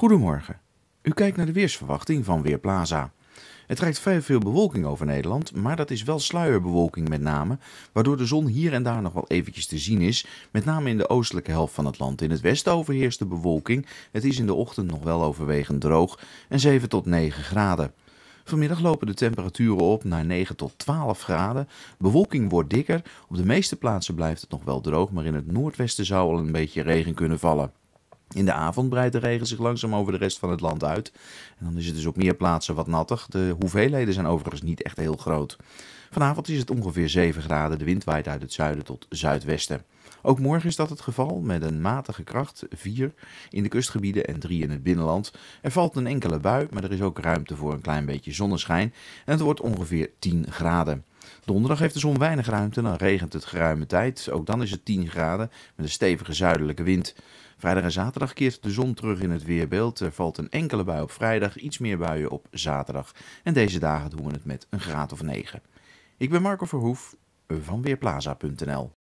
Goedemorgen. U kijkt naar de weersverwachting van Weerplaza. Het trekt vrij veel bewolking over Nederland, maar dat is wel sluierbewolking met name, waardoor de zon hier en daar nog wel eventjes te zien is, met name in de oostelijke helft van het land. In het westen overheerst de bewolking, het is in de ochtend nog wel overwegend droog en 7 tot 9 graden. Vanmiddag lopen de temperaturen op naar 9 tot 12 graden. bewolking wordt dikker. Op de meeste plaatsen blijft het nog wel droog, maar in het noordwesten zou al een beetje regen kunnen vallen. In de avond breidt de regen zich langzaam over de rest van het land uit. En dan is het dus op meer plaatsen wat nattig. De hoeveelheden zijn overigens niet echt heel groot. Vanavond is het ongeveer 7 graden. De wind waait uit het zuiden tot zuidwesten. Ook morgen is dat het geval, met een matige kracht 4 in de kustgebieden en 3 in het binnenland. Er valt een enkele bui, maar er is ook ruimte voor een klein beetje zonneschijn en het wordt ongeveer 10 graden. Donderdag heeft de zon weinig ruimte, dan regent het geruime tijd. Ook dan is het 10 graden met een stevige zuidelijke wind. Vrijdag en zaterdag keert de zon terug in het weerbeeld. Er valt een enkele bui op vrijdag, iets meer buien op zaterdag. En deze dagen doen we het met een graad of 9. Ik ben Marco Verhoef van Weerplaza.nl